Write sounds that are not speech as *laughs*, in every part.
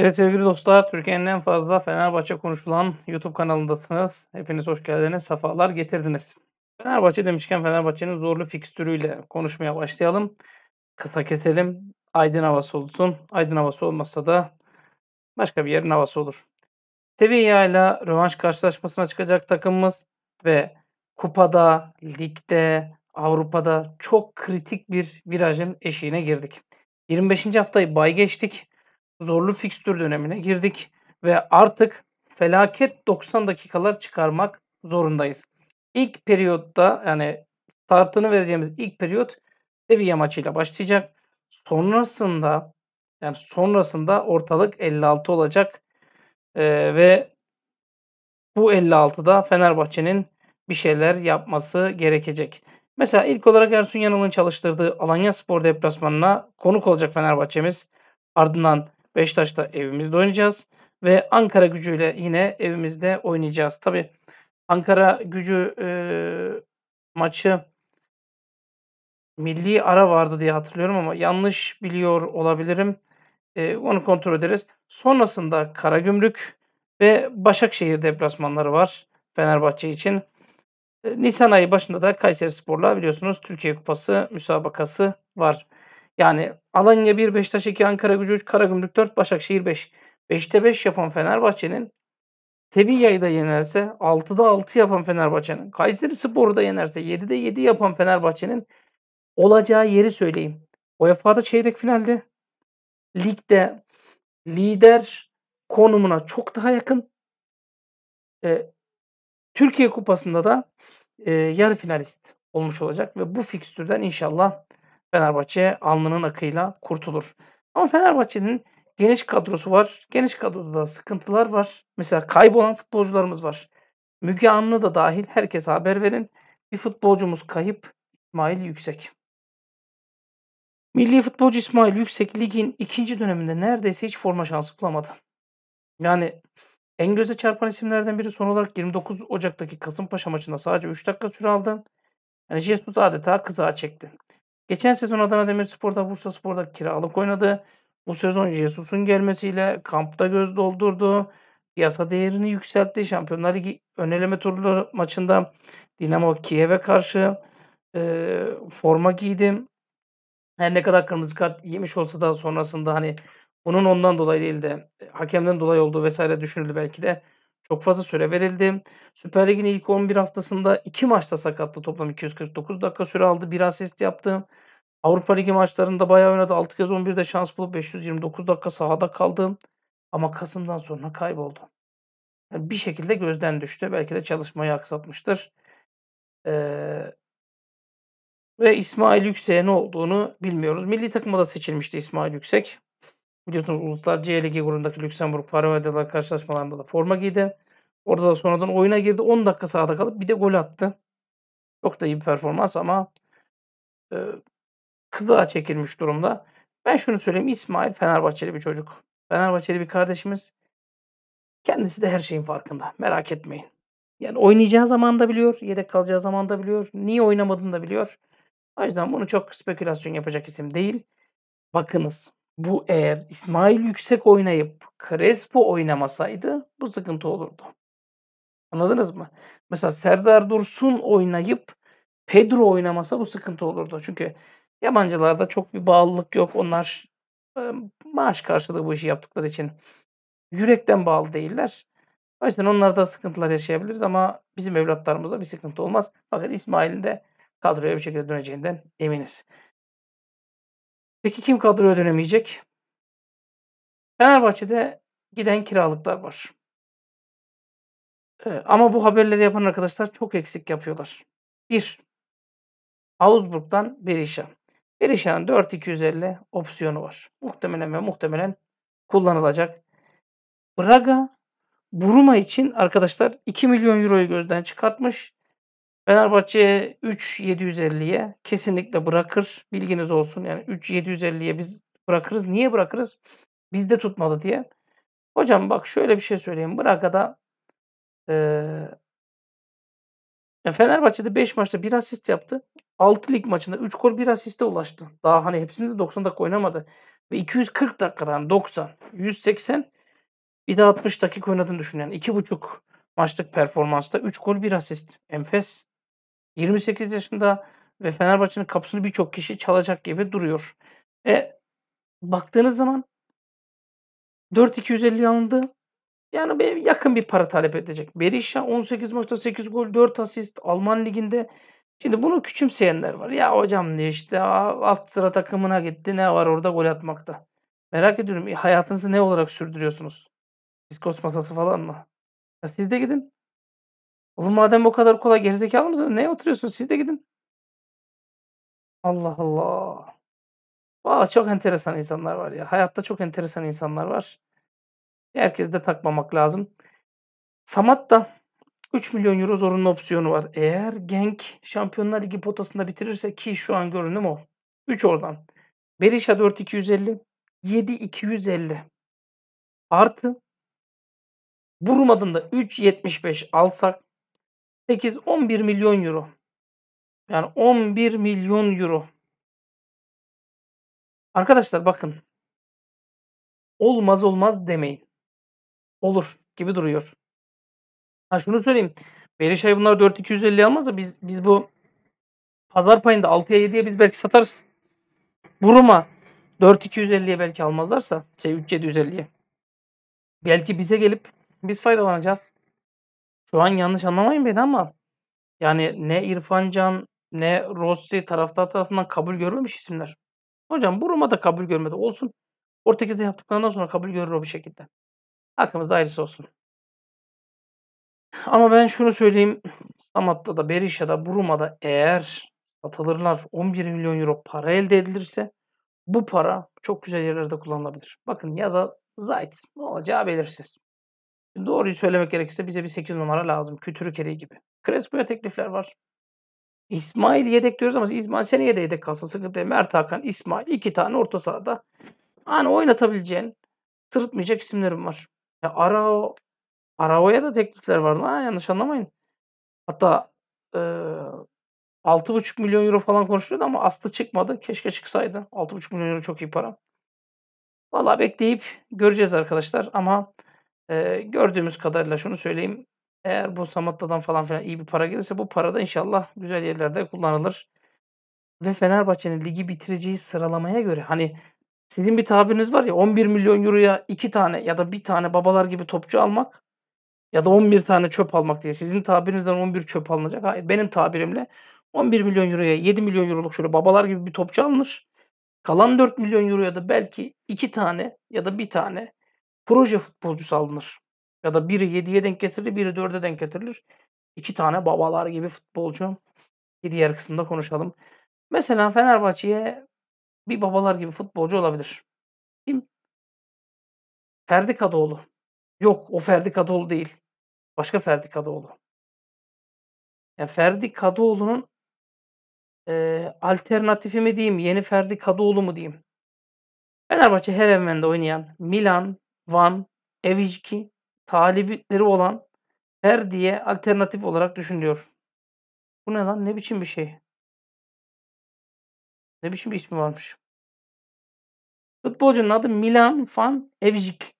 Evet sevgili dostlar, Türkiye'nin en fazla Fenerbahçe konuşulan YouTube kanalındasınız. Hepiniz hoş geldiniz, sefalar getirdiniz. Fenerbahçe demişken Fenerbahçe'nin zorlu fikstürüyle konuşmaya başlayalım. Kısa keselim, Aydın havası olsun. Aydın havası olmasa da başka bir yerin havası olur. Sevilla ile rövanş karşılaşmasına çıkacak takımımız ve kupada, ligde, Avrupa'da çok kritik bir virajın eşiğine girdik. 25. haftayı bay geçtik zorlu fikstür dönemine girdik ve artık felaket 90 dakikalar çıkarmak zorundayız. İlk periyotta yani startını vereceğimiz ilk periyot seviye maçıyla başlayacak. Sonrasında yani sonrasında ortalık 56 olacak ee, ve bu 56'da Fenerbahçe'nin bir şeyler yapması gerekecek. Mesela ilk olarak Ersun Yanal'ın çalıştırdığı Alanya Spor deplasmanına konuk olacak Fenerbahçe'miz. Ardından Beşiktaş'ta evimizde oynayacağız. Ve Ankara gücüyle yine evimizde oynayacağız. Tabi Ankara gücü e, maçı milli ara vardı diye hatırlıyorum ama yanlış biliyor olabilirim. E, onu kontrol ederiz. Sonrasında Karagümrük ve Başakşehir deplasmanları var Fenerbahçe için. E, Nisan ayı başında da Kayseri Spor'la biliyorsunuz Türkiye Kupası müsabakası var. Yani Alanya 1, Beşiktaş 2, Ankara Gücü 3, Karagümrük 4, Başakşehir 5. 5'te 5 yapan Fenerbahçe'nin Sevilla'yı da yenerse 6'da 6 yapan Fenerbahçe'nin Kayseri Spor'u da yenerse 7'de 7 yapan Fenerbahçe'nin olacağı yeri söyleyeyim. UEFA'da çeyrek finalde ligde lider konumuna çok daha yakın. E, Türkiye Kupası'nda da e, yarı finalist olmuş olacak ve bu fikstürden inşallah Fenerbahçe alnının akıyla kurtulur. Ama Fenerbahçe'nin geniş kadrosu var. Geniş kadroda da sıkıntılar var. Mesela kaybolan futbolcularımız var. Müge Anlı da dahil herkese haber verin. Bir futbolcumuz kayıp İsmail Yüksek. Milli futbolcu İsmail Yüksek ligin ikinci döneminde neredeyse hiç forma şansı bulamadı. Yani en göze çarpan isimlerden biri son olarak 29 Ocak'taki Kasımpaşa maçında sadece 3 dakika süre aldı. Yani Jesus adeta kızağa çekti. Geçen sezon Adana Demirspor'da Bursa Spor'da kiralık oynadı. Bu sezon Jesus'un gelmesiyle kampta göz doldurdu. yasa değerini yükseltti. Şampiyonlar Ligi öneleme turları maçında Dinamo Kiev'e karşı e, forma giydim. Her ne kadar kırmızı kart yemiş olsa da sonrasında hani bunun ondan dolayı değil de e, hakemden dolayı olduğu vesaire düşünüldü belki de. Çok fazla süre verildi. Süper Lig'in ilk 11 haftasında 2 maçta sakatlı toplam 249 dakika süre aldı. Bir asist yaptı. Avrupa Ligi maçlarında bayağı oynadı. 6 kez 11'de şans bulup 529 dakika sahada kaldı. Ama Kasım'dan sonra kayboldu. Yani bir şekilde gözden düştü. Belki de çalışmayı aksatmıştır. Ee, ve İsmail Yüksek'e ne olduğunu bilmiyoruz. Milli takıma da seçilmişti İsmail Yüksek. Biliyorsunuz Uluslar C Ligi grubundaki Lüksemburg Paramadela karşılaşmalarında da forma giydi. Orada da sonradan oyuna girdi. 10 dakika sahada kalıp bir de gol attı. Çok da iyi bir performans ama e, kılığa çekilmiş durumda. Ben şunu söyleyeyim İsmail Fenerbahçeli bir çocuk. Fenerbahçeli bir kardeşimiz. Kendisi de her şeyin farkında. Merak etmeyin. Yani oynayacağı zaman da biliyor. Yedek kalacağı zaman da biliyor. Niye oynamadığını da biliyor. O yüzden bunu çok spekülasyon yapacak isim değil. Bakınız bu eğer İsmail Yüksek oynayıp Crespo oynamasaydı bu sıkıntı olurdu. Anladınız mı? Mesela Serdar Dursun oynayıp Pedro oynamasa bu sıkıntı olurdu. Çünkü Yabancılarda çok bir bağlılık yok. Onlar maaş karşılığı bu işi yaptıkları için yürekten bağlı değiller. O yüzden onlarda sıkıntılar yaşayabiliriz ama bizim evlatlarımızda bir sıkıntı olmaz. Fakat İsmail'in de kadroya bir şekilde döneceğinden eminiz. Peki kim kadroya dönemeyecek? Fenerbahçe'de giden kiralıklar var. ama bu haberleri yapan arkadaşlar çok eksik yapıyorlar. 1. Augsburg'dan Berisha. Berisha'nın 4250 opsiyonu var. Muhtemelen ve muhtemelen kullanılacak. Braga Buruma için arkadaşlar 2 milyon euroyu gözden çıkartmış. Fenerbahçe 3750'ye kesinlikle bırakır. Bilginiz olsun. Yani 3750'ye biz bırakırız. Niye bırakırız? Bizde tutmadı diye. Hocam bak şöyle bir şey söyleyeyim. Braga'da e, Fenerbahçe'de 5 maçta bir asist yaptı. 6 lig maçında 3 gol 1 asiste ulaştı. Daha hani hepsinde 90 dakika oynamadı. Ve 240 dakikadan 90, 180 bir de 60 dakika oynadığını düşün. Yani 2,5 maçlık performansta 3 gol 1 asist. Enfes. 28 yaşında ve Fenerbahçe'nin kapısını birçok kişi çalacak gibi duruyor. E baktığınız zaman 4250 alındı. Yani benim yakın bir para talep edecek. Berisha 18 maçta 8 gol 4 asist. Alman liginde Şimdi bunu küçümseyenler var. Ya hocam ne işte alt sıra takımına gitti ne var orada gol atmakta. Merak ediyorum e, hayatınızı ne olarak sürdürüyorsunuz? Diskos masası falan mı? Ya siz de gidin. Oğlum madem bu kadar kolay gerizekalı mısınız? Neye oturuyorsunuz? Siz de gidin. Allah Allah. Valla çok enteresan insanlar var ya. Hayatta çok enteresan insanlar var. Herkes de takmamak lazım. Samat da 3 milyon euro zorunlu opsiyonu var. Eğer Genk Şampiyonlar Ligi potasında bitirirse ki şu an görünüm o. 3 oradan. Berisha 4 250, 7 250 artı Burum 3 75 alsak 8 11 milyon euro. Yani 11 milyon euro. Arkadaşlar bakın. Olmaz olmaz demeyin. Olur gibi duruyor. Ha şunu söyleyeyim. Berişay bunlar 4.250 almaz da biz biz bu pazar payında 6'ya 7'ye biz belki satarız. Buruma 4.250'ye belki almazlarsa şey 3.750'ye. Belki bize gelip biz faydalanacağız. Şu an yanlış anlamayın beni ama yani ne İrfancan Can ne Rossi taraftar tarafından kabul görmemiş isimler. Hocam Buruma da kabul görmedi. Olsun. Portekiz'de yaptıklarından sonra kabul görür o bir şekilde. Hakkımızda ayrısı olsun. Ama ben şunu söyleyeyim. Samat'ta da Berisha'da, Bruma'da eğer satılırlar 11 milyon euro para elde edilirse bu para çok güzel yerlerde kullanılabilir. Bakın yaza Zayt ne olacağı belirsiz. Doğruyu söylemek gerekirse bize bir 8 numara lazım. Kütürü kereği gibi. Crespo'ya teklifler var. İsmail yedek diyoruz ama İsmail seneye de yedek kalsın. Sıkıntı değil. Mert Hakan, İsmail iki tane orta sahada hani oynatabileceğin sırıtmayacak isimlerim var. Ya Arao Arao'ya da teklifler vardı. Ha, yanlış anlamayın. Hatta e, buçuk milyon euro falan konuşuyordu ama aslı çıkmadı. Keşke çıksaydı. Altı buçuk milyon euro çok iyi para. Valla bekleyip göreceğiz arkadaşlar ama e, gördüğümüz kadarıyla şunu söyleyeyim. Eğer bu Samatta'dan falan filan iyi bir para gelirse bu para da inşallah güzel yerlerde kullanılır. Ve Fenerbahçe'nin ligi bitireceği sıralamaya göre hani sizin bir tabiriniz var ya 11 milyon euroya iki tane ya da bir tane babalar gibi topçu almak ya da 11 tane çöp almak diye. Sizin tabirinizden 11 çöp alınacak. Hayır benim tabirimle 11 milyon euroya 7 milyon euroluk şöyle babalar gibi bir topçu alınır. Kalan 4 milyon euroya da belki 2 tane ya da bir tane proje futbolcusu alınır. Ya da biri 7'ye denk getirilir, biri 4'e denk getirilir. 2 tane babalar gibi futbolcu. Bir diğer kısımda konuşalım. Mesela Fenerbahçe'ye bir babalar gibi futbolcu olabilir. Kim? Ferdi Kadıoğlu. Yok o Ferdi Kadıoğlu değil. Başka Ferdi Kadıoğlu. Yani Ferdi Kadıoğlu'nun e, alternatifi mi diyeyim, yeni Ferdi Kadıoğlu mu diyeyim. Fenerbahçe her evrende oynayan Milan, Van, Evicki Talibitleri olan Ferdi'ye alternatif olarak düşünülüyor. Bu ne lan? Ne biçim bir şey? Ne biçim bir ismi varmış? Futbolcunun adı Milan Van Evicik.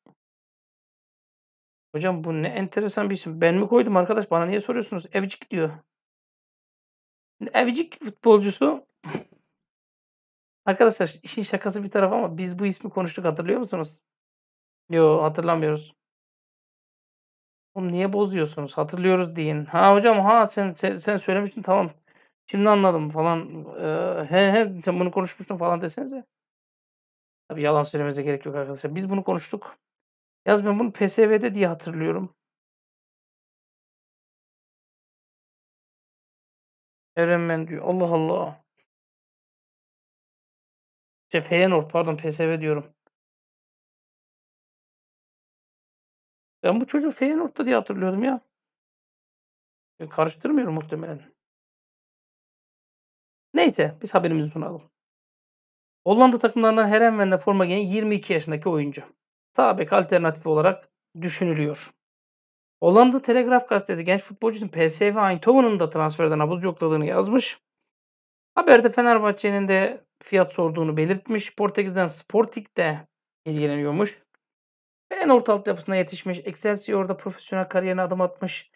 Hocam bu ne enteresan bir isim. Ben mi koydum arkadaş? Bana niye soruyorsunuz? Evcik diyor. Evcik futbolcusu. *laughs* Arkadaşlar işin şakası bir taraf ama biz bu ismi konuştuk hatırlıyor musunuz? Yo hatırlamıyoruz. Oğlum niye bozuyorsunuz? Hatırlıyoruz deyin. Ha hocam ha sen sen, sen söylemiştin tamam. Şimdi anladım falan. Ee, he he sen bunu konuşmuştun falan desenize. Tabii yalan söylemeye gerek yok arkadaşlar. Biz bunu konuştuk. Yazmıyorum bunu PSV'de diye hatırlıyorum. Erenmen diyor. Allah Allah. İşte Feyenoord pardon PSV diyorum. Ben bu çocuğu Feyenoord'da diye hatırlıyordum ya. E, karıştırmıyorum muhtemelen. Neyse biz haberimizi sunalım. Hollanda takımlarından Herenmen'le forma giyen 22 yaşındaki oyuncu sağ bek alternatifi olarak düşünülüyor. Hollanda Telegraf gazetesi genç futbolcunun PSV Eindhoven'ın da transferden abuz yokladığını yazmış. Haberde Fenerbahçe'nin de fiyat sorduğunu belirtmiş. Portekiz'den Sporting de ilgileniyormuş. En Feyenoord altyapısına yetişmiş. Excelsior'da profesyonel kariyerine adım atmış.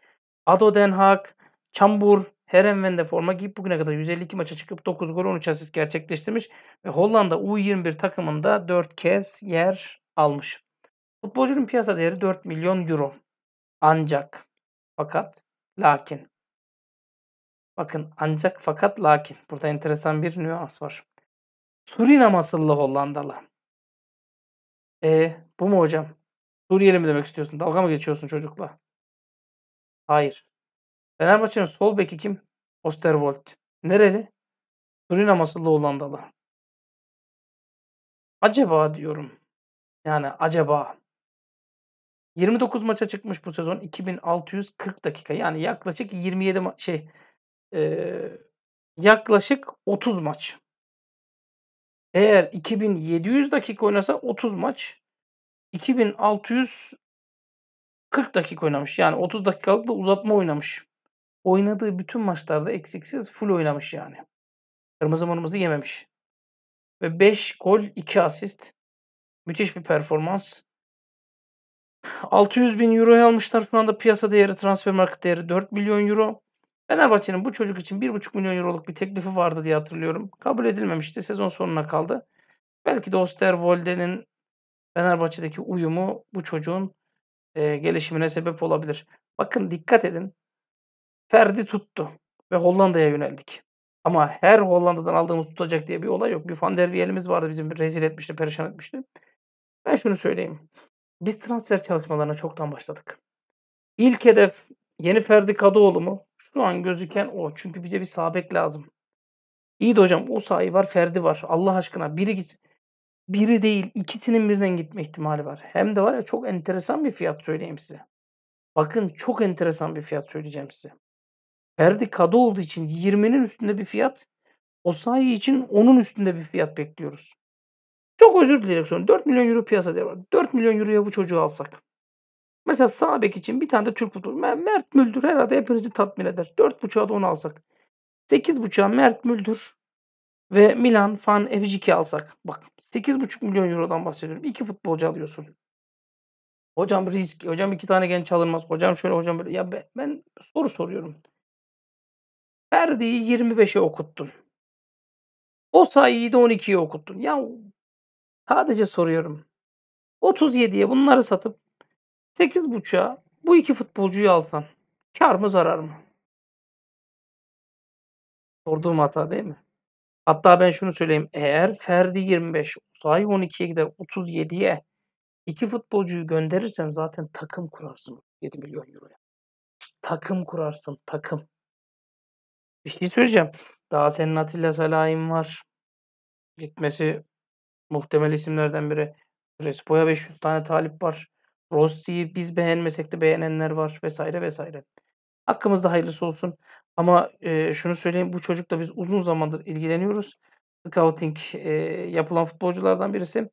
Ado Den Haag, Çambur, Herenven'de forma giyip bugüne kadar 152 maça çıkıp 9 gol 13 asist gerçekleştirmiş. Ve Hollanda U21 takımında 4 kez yer almış. Futbolcunun piyasa değeri 4 milyon euro. Ancak fakat lakin bakın ancak fakat lakin burada enteresan bir nüans var. Surinam asıllı Hollandalı. E bu mu hocam? Suriyeli mi demek istiyorsun? Dalga mı geçiyorsun çocukla? Hayır. Fenerbahçe'nin sol beki kim? Osterwold. Nereli? Surinam asıllı Hollandalı. Acaba diyorum. Yani acaba 29 maça çıkmış bu sezon 2640 dakika. Yani yaklaşık 27 ma- şey e- yaklaşık 30 maç. Eğer 2700 dakika oynasa 30 maç. 2640 dakika oynamış. Yani 30 dakikalık da uzatma oynamış. Oynadığı bütün maçlarda eksiksiz full oynamış yani. Kırmızı mırmızı yememiş. Ve 5 gol 2 asist. Müthiş bir performans. 600 bin euroya almışlar. Şu anda piyasa değeri, transfer market değeri 4 milyon euro. Fenerbahçe'nin bu çocuk için 1,5 milyon euroluk bir teklifi vardı diye hatırlıyorum. Kabul edilmemişti. Sezon sonuna kaldı. Belki de Osterwolde'nin Fenerbahçe'deki uyumu bu çocuğun e, gelişimine sebep olabilir. Bakın dikkat edin. Ferdi tuttu ve Hollanda'ya yöneldik. Ama her Hollanda'dan aldığımız tutacak diye bir olay yok. Bir Van der Wiel'imiz vardı bizim rezil etmişti, perişan etmişti. Ben şunu söyleyeyim. Biz transfer çalışmalarına çoktan başladık. İlk hedef yeni Ferdi Kadıoğlu mu? Şu an gözüken o. Çünkü bize bir sabek lazım. İyi de hocam o sahi var Ferdi var. Allah aşkına biri git. Biri değil ikisinin birden gitme ihtimali var. Hem de var ya çok enteresan bir fiyat söyleyeyim size. Bakın çok enteresan bir fiyat söyleyeceğim size. Ferdi kadı için 20'nin üstünde bir fiyat. o sahi için onun üstünde bir fiyat bekliyoruz. Çok özür dileyerek söylüyorum. 4 milyon euro piyasa değeri var. 4 milyon euroya bu çocuğu alsak. Mesela Sabek için bir tane de Türk futbolu. Mert Müldür herhalde hepinizi tatmin eder. 4.5'a da onu alsak. 8.5'a Mert Müldür ve Milan Fan Evjik'i alsak. Bak 8.5 milyon eurodan bahsediyorum. İki futbolcu alıyorsun. Hocam risk, hocam iki tane genç alınmaz. Hocam şöyle, hocam böyle. Ya ben, ben soru soruyorum. Ferdi'yi 25'e okuttun. O sayıyı da 12'ye okuttun. Ya Sadece soruyorum. 37'ye bunları satıp 8.5'a bu iki futbolcuyu alsan kar mı zarar mı? Sorduğum hata değil mi? Hatta ben şunu söyleyeyim. Eğer Ferdi 25, Usai 12'ye gider 37'ye iki futbolcuyu gönderirsen zaten takım kurarsın 7 milyon euroya. Takım kurarsın takım. Bir şey söyleyeceğim. Daha senin Atilla Salah'ın var. Gitmesi muhtemel isimlerden biri. Respo'ya 500 tane talip var. Rossi'yi biz beğenmesek de beğenenler var vesaire vesaire. Hakkımızda hayırlısı olsun. Ama e, şunu söyleyeyim bu çocukla biz uzun zamandır ilgileniyoruz. Scouting e, yapılan futbolculardan birisi.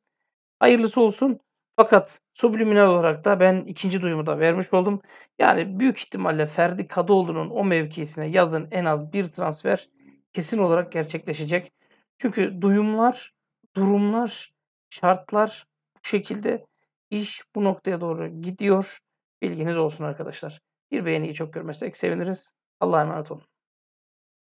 Hayırlısı olsun. Fakat subliminal olarak da ben ikinci duyumu da vermiş oldum. Yani büyük ihtimalle Ferdi Kadıoğlu'nun o mevkisine yazın en az bir transfer kesin olarak gerçekleşecek. Çünkü duyumlar durumlar, şartlar bu şekilde iş bu noktaya doğru gidiyor. Bilginiz olsun arkadaşlar. Bir beğeniyi çok görmezsek seviniriz. Allah'a emanet olun.